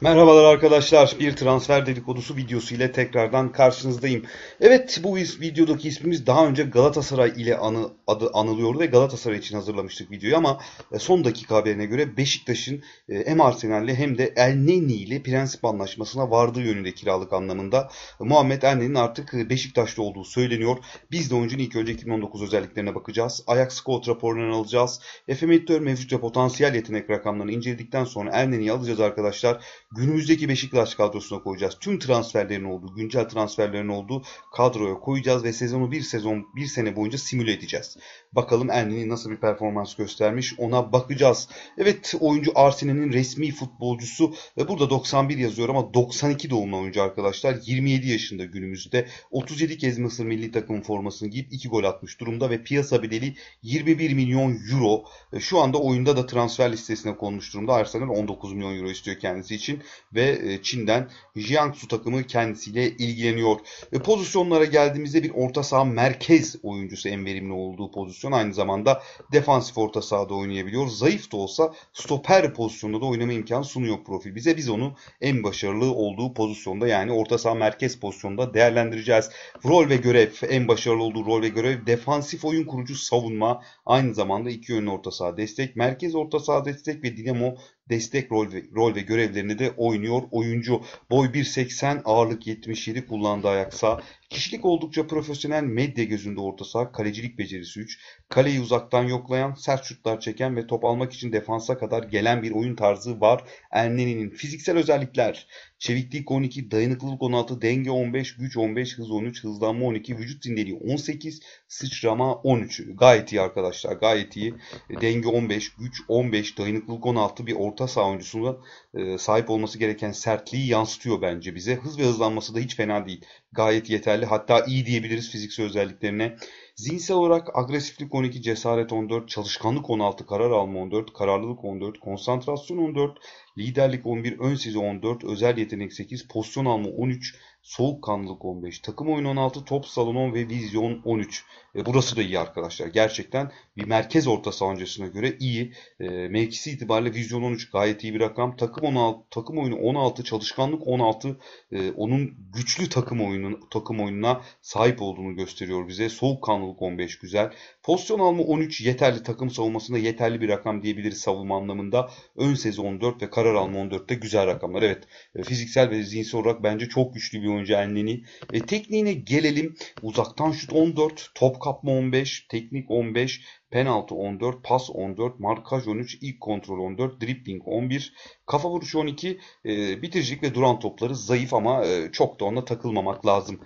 Merhabalar arkadaşlar. Bir transfer dedikodusu videosu ile tekrardan karşınızdayım. Evet bu videodaki ismimiz daha önce Galatasaray ile anı, adı anılıyordu ve Galatasaray için hazırlamıştık videoyu ama e, son dakika haberine göre Beşiktaş'ın e, hem Arsenal'le hem de El Neni ile prensip anlaşmasına vardığı yönünde kiralık anlamında e, Muhammed El Neni'nin artık Beşiktaş'ta olduğu söyleniyor. Biz de oyuncunun ilk önce 2019 özelliklerine bakacağız. Ajax Scout raporundan alacağız. FM mevcut ve potansiyel yetenek rakamlarını inceledikten sonra El Neni'yi alacağız arkadaşlar günümüzdeki Beşiktaş kadrosuna koyacağız. Tüm transferlerin olduğu, güncel transferlerin olduğu kadroya koyacağız ve sezonu bir sezon, bir sene boyunca simüle edeceğiz. Bakalım Enlin'in nasıl bir performans göstermiş ona bakacağız. Evet oyuncu Arsenal'in resmi futbolcusu ve burada 91 yazıyor ama 92 doğumlu oyuncu arkadaşlar. 27 yaşında günümüzde 37 kez Mısır milli takım formasını giyip 2 gol atmış durumda ve piyasa bedeli 21 milyon euro. Şu anda oyunda da transfer listesine konmuş durumda. Arsenal 19 milyon euro istiyor kendisi için ve e, Çin'den Jiangsu takımı kendisiyle ilgileniyor. E, pozisyonlara geldiğimizde bir orta saha merkez oyuncusu en verimli olduğu pozisyon. Aynı zamanda defansif orta sahada oynayabiliyor. Zayıf da olsa stoper pozisyonunda da oynama imkanı sunuyor profil. Bize biz onu en başarılı olduğu pozisyonda yani orta saha merkez pozisyonda değerlendireceğiz. Rol ve görev en başarılı olduğu rol ve görev defansif oyun kurucu savunma aynı zamanda iki yönlü orta saha destek, merkez orta saha destek ve dinamo destek rol ve, rol ve görevlerini de oynuyor oyuncu. Boy 1.80 ağırlık 77 kullandığı ayaksa Kişilik oldukça profesyonel medya gözünde orta saha, kalecilik becerisi 3, kaleyi uzaktan yoklayan, sert şutlar çeken ve top almak için defansa kadar gelen bir oyun tarzı var. Elneni'nin fiziksel özellikler, çeviklik 12, dayanıklılık 16, denge 15, güç 15, hız 13, hızlanma 12, vücut dindeliği 18, sıçrama 13. Gayet iyi arkadaşlar, gayet iyi. E, denge 15, güç 15, dayanıklılık 16 bir orta saha oyuncusuna e, sahip olması gereken sertliği yansıtıyor bence bize. Hız ve hızlanması da hiç fena değil gayet yeterli. Hatta iyi diyebiliriz fiziksel özelliklerine. Zihinsel olarak agresiflik 12, cesaret 14, çalışkanlık 16, karar alma 14, kararlılık 14, konsantrasyon 14, liderlik 11, ön sizi 14, özel yetenek 8, pozisyon alma 13, Soğukkanlılık 15, takım oyunu 16, top salonu ve vizyon 13. E, burası da iyi arkadaşlar. Gerçekten bir merkez orta sahancısına göre iyi. E, mevkisi itibariyle vizyon 13 gayet iyi bir rakam. Takım 16, takım oyunu 16, çalışkanlık 16. E, onun güçlü takım oyunun takım oyununa sahip olduğunu gösteriyor bize. Soğukkanlılık 15 güzel. Pozisyon alma 13 yeterli takım savunmasında yeterli bir rakam diyebiliriz savunma anlamında. Ön sezi 14 ve karar alma 14 de güzel rakamlar. Evet e, fiziksel ve zihinsel olarak bence çok güçlü bir oyuncu Elneni. E, tekniğine gelelim. Uzaktan şut 14, top kapma 15, teknik 15, penaltı 14, pas 14, markaj 13, ilk kontrol 14, dribbling 11, kafa vuruşu 12, e, bitiricilik ve duran topları zayıf ama e, çok da ona takılmamak lazım.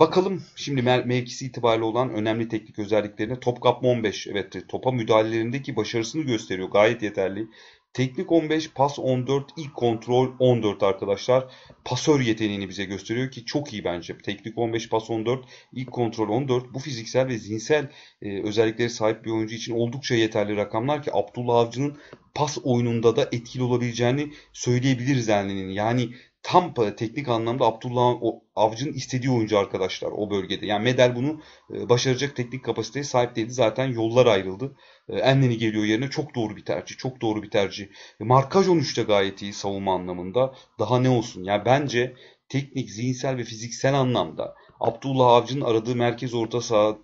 Bakalım şimdi mevkisi itibariyle olan önemli teknik özelliklerine top kapma 15. Evet topa müdahalelerindeki başarısını gösteriyor. Gayet yeterli. Teknik 15, pas 14, ilk kontrol 14 arkadaşlar. Pasör yeteneğini bize gösteriyor ki çok iyi bence. Teknik 15, pas 14, ilk kontrol 14. Bu fiziksel ve zihinsel e, özellikleri sahip bir oyuncu için oldukça yeterli rakamlar ki Abdullah Avcı'nın pas oyununda da etkili olabileceğini söyleyebiliriz Enlin'in. Yani tam teknik anlamda Abdullah Avcı'nın istediği oyuncu arkadaşlar o bölgede. Yani Medel bunu e, başaracak teknik kapasiteye sahip değildi. Zaten yollar ayrıldı. Emlen'i geliyor yerine çok doğru bir tercih. Çok doğru bir tercih. E, markaj 13'te gayet iyi savunma anlamında. Daha ne olsun? Yani bence teknik, zihinsel ve fiziksel anlamda Abdullah Avcı'nın aradığı merkez orta saha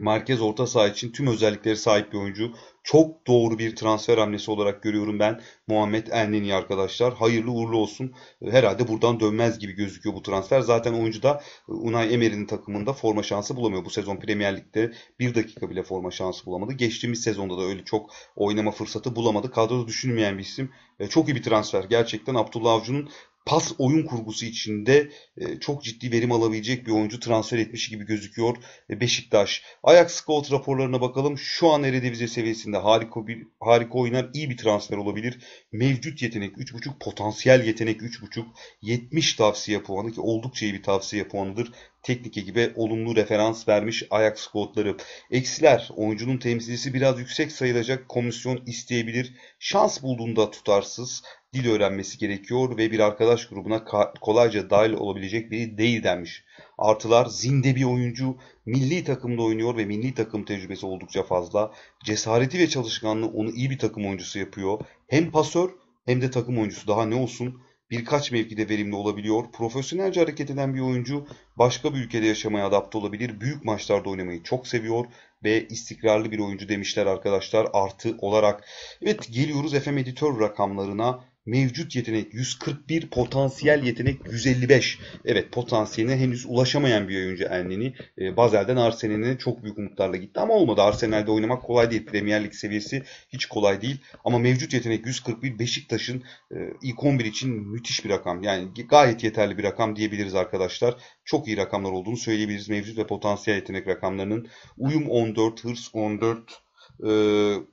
merkez orta saha için tüm özellikleri sahip bir oyuncu. Çok doğru bir transfer hamlesi olarak görüyorum ben Muhammed Elneni arkadaşlar. Hayırlı uğurlu olsun. Herhalde buradan dönmez gibi gözüküyor bu transfer. Zaten oyuncu da Unai Emery'nin takımında forma şansı bulamıyor. Bu sezon Premier Lig'de bir dakika bile forma şansı bulamadı. Geçtiğimiz sezonda da öyle çok oynama fırsatı bulamadı. Kadroda düşünmeyen bir isim. E, çok iyi bir transfer. Gerçekten Abdullah Avcı'nın pas oyun kurgusu içinde e, çok ciddi verim alabilecek bir oyuncu transfer etmiş gibi gözüküyor e, Beşiktaş. Ajax Scout raporlarına bakalım. Şu an Eredivisie seviyesinde harika bir harika oynar iyi bir transfer olabilir. Mevcut yetenek 3.5, potansiyel yetenek 3.5, 70 tavsiye puanı ki oldukça iyi bir tavsiye puanıdır teknik ekibe olumlu referans vermiş Ajax kodları. Eksiler oyuncunun temsilcisi biraz yüksek sayılacak komisyon isteyebilir. Şans bulduğunda tutarsız dil öğrenmesi gerekiyor ve bir arkadaş grubuna kolayca dahil olabilecek biri değil denmiş. Artılar zinde bir oyuncu milli takımda oynuyor ve milli takım tecrübesi oldukça fazla. Cesareti ve çalışkanlığı onu iyi bir takım oyuncusu yapıyor. Hem pasör hem de takım oyuncusu daha ne olsun birkaç mevkide verimli olabiliyor. Profesyonelce hareket eden bir oyuncu başka bir ülkede yaşamaya adapte olabilir. Büyük maçlarda oynamayı çok seviyor ve istikrarlı bir oyuncu demişler arkadaşlar artı olarak. Evet geliyoruz FM editör rakamlarına mevcut yetenek 141, potansiyel yetenek 155. Evet potansiyeline henüz ulaşamayan bir oyuncu Elneni. E, ee, Bazel'den Arsenal'e çok büyük umutlarla gitti ama olmadı. Arsenal'de oynamak kolay değil. Premier Lig seviyesi hiç kolay değil. Ama mevcut yetenek 141 Beşiktaş'ın e, ilk 11 için müthiş bir rakam. Yani gayet yeterli bir rakam diyebiliriz arkadaşlar. Çok iyi rakamlar olduğunu söyleyebiliriz. Mevcut ve potansiyel yetenek rakamlarının uyum 14, hırs 14, e,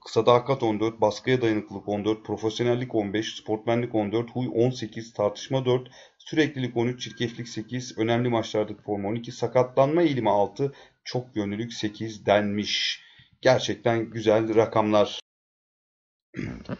sadakat 14, baskıya dayanıklılık 14, profesyonellik 15, sportmenlik 14, huy 18, tartışma 4, süreklilik 13, çirkeflik 8, önemli maçlardaki form 12, sakatlanma eğilimi 6, çok yönlülük 8 denmiş. Gerçekten güzel rakamlar.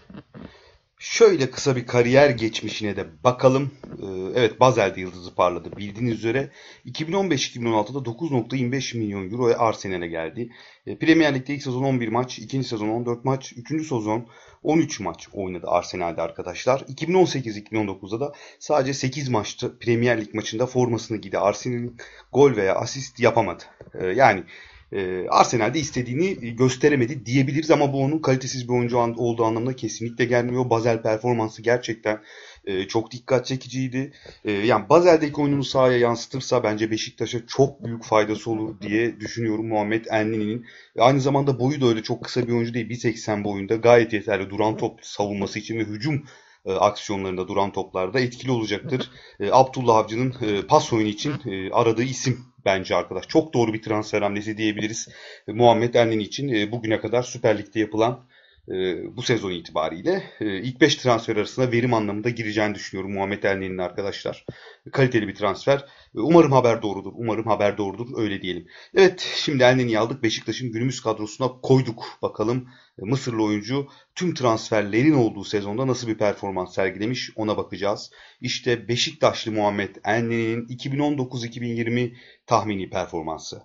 Şöyle kısa bir kariyer geçmişine de bakalım. Ee, evet Bazel'de yıldızı parladı bildiğiniz üzere. 2015-2016'da 9.25 milyon euroya Arsenal'e geldi. Ee, Premier Lig'de ilk sezon 11 maç, ikinci sezon 14 maç, üçüncü sezon 13 maç oynadı Arsenal'de arkadaşlar. 2018-2019'da da sadece 8 maçtı Premier Lig maçında formasını giydi. Arsenal'in gol veya asist yapamadı. Ee, yani ee, e, Arsenal'de istediğini gösteremedi diyebiliriz ama bu onun kalitesiz bir oyuncu olduğu anlamına kesinlikle gelmiyor. Bazel performansı gerçekten e, çok dikkat çekiciydi. E, yani Bazel'deki oyununu sahaya yansıtırsa bence Beşiktaş'a çok büyük faydası olur diye düşünüyorum Muhammed Enlini'nin. E, aynı zamanda boyu da öyle çok kısa bir oyuncu değil. 1.80 boyunda gayet yeterli duran top savunması için ve hücum e, aksiyonlarında, duran toplarda etkili olacaktır. E, Abdullah Avcı'nın e, pas oyunu için e, aradığı isim bence arkadaş. Çok doğru bir transfer hamlesi diyebiliriz. E, Muhammed Elneni için e, bugüne kadar Süper Lig'de yapılan e, bu sezon itibariyle e, ilk 5 transfer arasında verim anlamında gireceğini düşünüyorum Muhammed Elneni'nin arkadaşlar. Kaliteli bir transfer. E, umarım haber doğrudur. Umarım haber doğrudur. Öyle diyelim. Evet şimdi Elneni'yi aldık. Beşiktaş'ın günümüz kadrosuna koyduk. Bakalım Mısırlı oyuncu tüm transferlerin olduğu sezonda nasıl bir performans sergilemiş ona bakacağız. İşte Beşiktaşlı Muhammed Elneni'nin 2019-2020 tahmini performansı.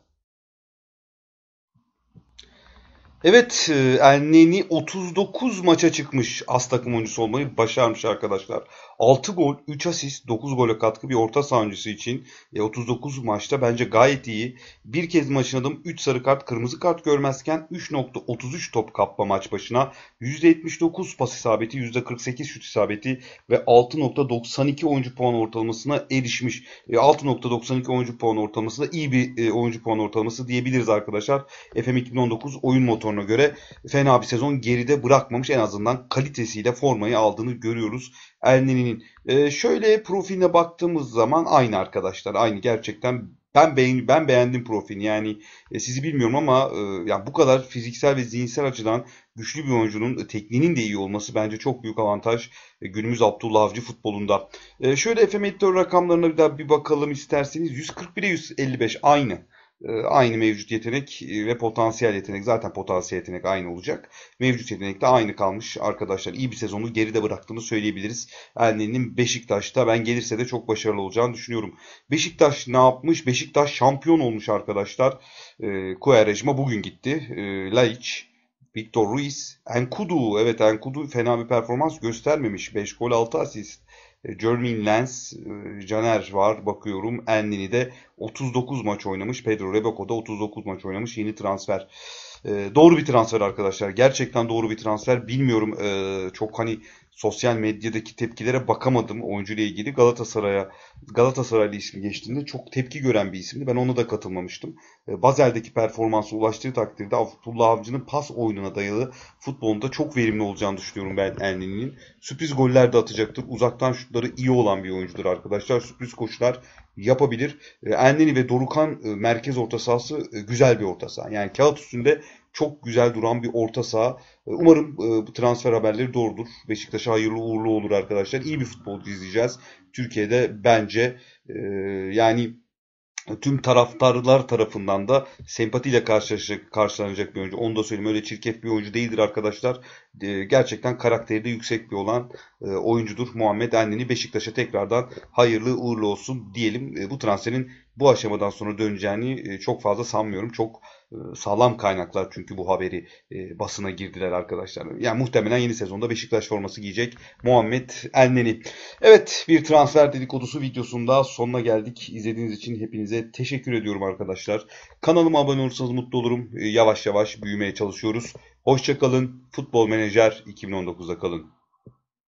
Evet e, Elneni 39 maça çıkmış as takım oyuncusu olmayı başarmış arkadaşlar. 6 gol, 3 asist, 9 gole katkı bir orta saha oyuncusu için e, 39 maçta bence gayet iyi. Bir kez maçın adım 3 sarı kart, kırmızı kart görmezken 3.33 top kapma maç başına, %79 pas isabeti, %48 şut isabeti ve 6.92 oyuncu puan ortalamasına erişmiş. E, 6.92 oyuncu puan ortalaması da iyi bir e, oyuncu puan ortalaması diyebiliriz arkadaşlar. FM 2019 oyun motoru sezonuna göre fena bir sezon geride bırakmamış. En azından kalitesiyle formayı aldığını görüyoruz Elneni'nin. E, ee, şöyle profiline baktığımız zaman aynı arkadaşlar. Aynı gerçekten ben beğen ben beğendim profilini. Yani e, sizi bilmiyorum ama e, yani bu kadar fiziksel ve zihinsel açıdan güçlü bir oyuncunun e, tekniğinin de iyi olması bence çok büyük avantaj e, günümüz Abdullah Avcı futbolunda. E, şöyle FM rakamlarına bir daha bir bakalım isterseniz. 141 155 aynı. Ee, aynı mevcut yetenek e, ve potansiyel yetenek. Zaten potansiyel yetenek aynı olacak. Mevcut yetenek de aynı kalmış arkadaşlar. İyi bir sezonu geride bıraktığını söyleyebiliriz. Elnen'in Beşiktaş'ta ben gelirse de çok başarılı olacağını düşünüyorum. Beşiktaş ne yapmış? Beşiktaş şampiyon olmuş arkadaşlar. E, ee, Kuerejma bugün gitti. E, Laiç, Victor Ruiz, Enkudu. Evet Enkudu fena bir performans göstermemiş. 5 gol 6 asist. E, Jermin Lens, e, Caner var bakıyorum. Enlini de 39 maç oynamış. Pedro Rebeko da 39 maç oynamış. Yeni transfer. E, doğru bir transfer arkadaşlar. Gerçekten doğru bir transfer. Bilmiyorum çok hani sosyal medyadaki tepkilere bakamadım oyuncuyla ilgili. Galatasaray'a Galatasaraylı ismi geçtiğinde çok tepki gören bir isimdi. Ben ona da katılmamıştım. E, Bazel'deki performansı ulaştığı takdirde Abdullah Avcı'nın pas oyununa dayalı futbolunda çok verimli olacağını düşünüyorum ben Elneni'nin. Sürpriz goller de atacaktır. Uzaktan şutları iyi olan bir oyuncudur arkadaşlar. Sürpriz koşular yapabilir. E, Elneni ve Dorukan e, merkez orta sahası güzel bir orta saha. Yani kağıt üstünde çok güzel duran bir orta saha. Ee, umarım e, bu transfer haberleri doğrudur. Beşiktaş'a hayırlı uğurlu olur arkadaşlar. İyi bir futbol izleyeceğiz. Türkiye'de bence e, yani tüm taraftarlar tarafından da sempatiyle karşılaşacak, karşılanacak bir oyuncu. Onu da söyleyeyim. Öyle çirkef bir oyuncu değildir arkadaşlar. E, gerçekten karakteri de yüksek bir olan oyuncudur. Muhammed Enneni Beşiktaş'a tekrardan hayırlı uğurlu olsun diyelim. bu transferin bu aşamadan sonra döneceğini çok fazla sanmıyorum. Çok e, sağlam kaynaklar çünkü bu haberi e, basına girdiler arkadaşlar. Yani muhtemelen yeni sezonda Beşiktaş forması giyecek Muhammed Elneni. Evet bir transfer dedikodusu videosunda sonuna geldik. İzlediğiniz için hepinize teşekkür ediyorum arkadaşlar. Kanalıma abone olursanız mutlu olurum. E, yavaş yavaş büyümeye çalışıyoruz. Hoşçakalın. Futbol Menajer 2019'da kalın.